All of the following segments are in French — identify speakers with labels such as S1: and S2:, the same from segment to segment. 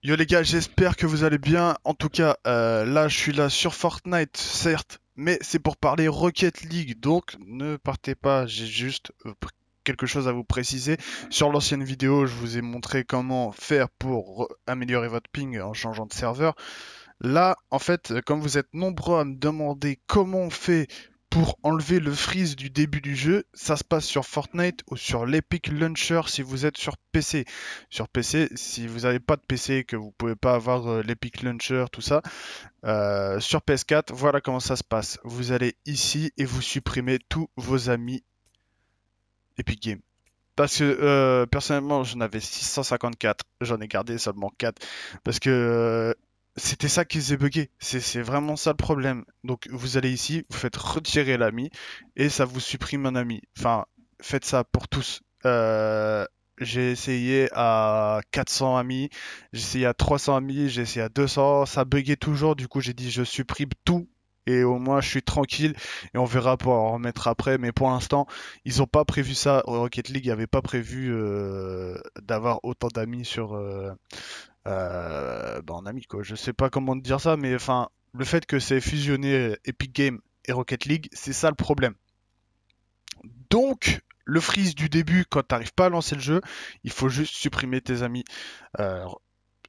S1: Yo les gars, j'espère que vous allez bien. En tout cas, euh, là, je suis là sur Fortnite, certes, mais c'est pour parler Rocket League. Donc, ne partez pas, j'ai juste euh, quelque chose à vous préciser. Sur l'ancienne vidéo, je vous ai montré comment faire pour améliorer votre ping en changeant de serveur. Là, en fait, euh, comme vous êtes nombreux à me demander comment on fait pour enlever le freeze du début du jeu, ça se passe sur Fortnite ou sur l'Epic Launcher si vous êtes sur PC. Sur PC, si vous n'avez pas de PC que vous pouvez pas avoir euh, l'Epic Launcher, tout ça, euh, sur PS4, voilà comment ça se passe. Vous allez ici et vous supprimez tous vos amis Epic Games. Parce que euh, personnellement, j'en avais 654, j'en ai gardé seulement 4. Parce que c'était ça qui s'est bugué. C'est vraiment ça le problème. Donc vous allez ici, vous faites retirer l'ami et ça vous supprime un ami. Enfin, faites ça pour tous. Euh, j'ai essayé à 400 amis, j'ai essayé à 300 amis, j'ai essayé à 200, ça buguait toujours. Du coup, j'ai dit je supprime tout et au moins je suis tranquille et on verra pour en remettre après. Mais pour l'instant, ils n'ont pas prévu ça. Rocket League n'avait pas prévu euh, d'avoir autant d'amis sur, euh, euh, bah, en ami, quoi. Je sais pas comment te dire ça, mais enfin, le fait que c'est fusionné euh, Epic Games et Rocket League, c'est ça le problème. Donc, le freeze du début, quand t'arrives pas à lancer le jeu, il faut juste supprimer tes amis euh,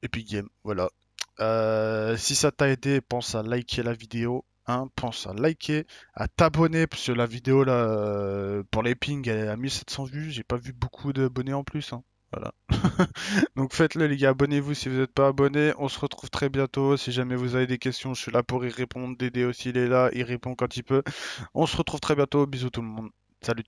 S1: Epic Games. Voilà. si ça t'a aidé, pense à liker la vidéo. Hein, pense à liker, à t'abonner, parce que la vidéo là, pour les ping elle est à 1700 vues. J'ai pas vu beaucoup d'abonnés en plus. Hein. Voilà. Donc faites-le les gars, abonnez-vous si vous n'êtes pas abonné. On se retrouve très bientôt. Si jamais vous avez des questions, je suis là pour y répondre. Dédé aussi, il est là, il répond quand il peut. On se retrouve très bientôt. Bisous tout le monde. Salut.